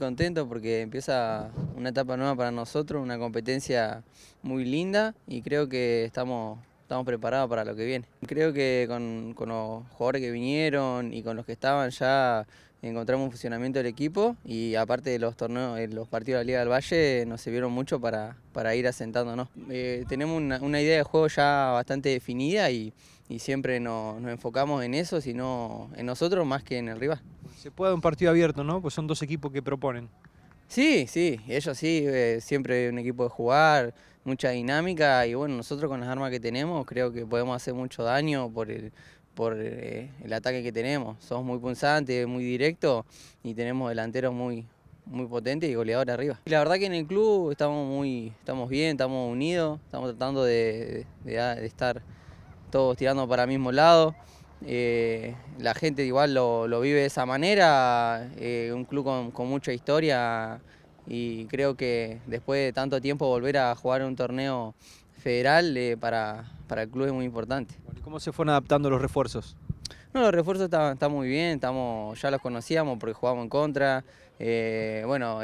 Contento porque empieza una etapa nueva para nosotros, una competencia muy linda y creo que estamos, estamos preparados para lo que viene. Creo que con, los jugadores que vinieron y con los que estaban ya encontramos un funcionamiento del equipo y aparte de los torneos, eh, los partidos de la Liga del Valle nos sirvieron mucho para, para ir asentándonos. Eh, tenemos una, idea de juego ya bastante definida y, siempre nos, nos enfocamos en eso, sino en nosotros más que en el rival. Se puede un partido abierto, ¿no? Pues son dos equipos que proponen. Sí, sí, ellos sí, eh, siempre un equipo de jugar, mucha dinámica y bueno, nosotros con las armas que tenemos creo que podemos hacer mucho daño por el, por eh, el ataque que tenemos. Somos muy punzantes, muy directos y tenemos delanteros muy, muy potentes y goleadores arriba. la verdad que en el club estamos muy, estamos bien, estamos unidos, estamos tratando de estar todos tirando para el mismo lado. Eh, la gente igual lo, vive de esa manera, eh, un club con, mucha historia y creo que después de tanto tiempo volver a jugar un torneo federal eh, para, el club es muy importante. ¿Cómo se fueron adaptando los refuerzos? No, los refuerzos están, muy bien, estamos, ya los conocíamos porque jugábamos en contra. bueno,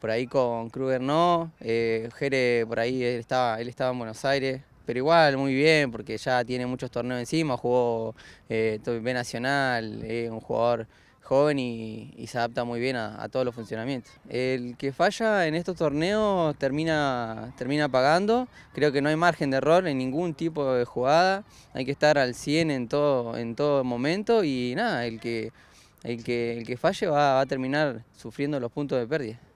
por ahí con Kruger no, Jere por ahí estaba, él estaba en Buenos Aires, pero igual muy bien porque ya tiene muchos torneos encima, jugó eh, B Nacional, es un jugador joven y, se adapta muy bien a, todos los funcionamientos. El que falla en estos torneos termina, termina pagando, creo que no hay margen de error en ningún tipo de jugada, hay que estar al 100 en todo, en todo momento y nada, el que, el que, el que falle va a terminar sufriendo los puntos de pérdida.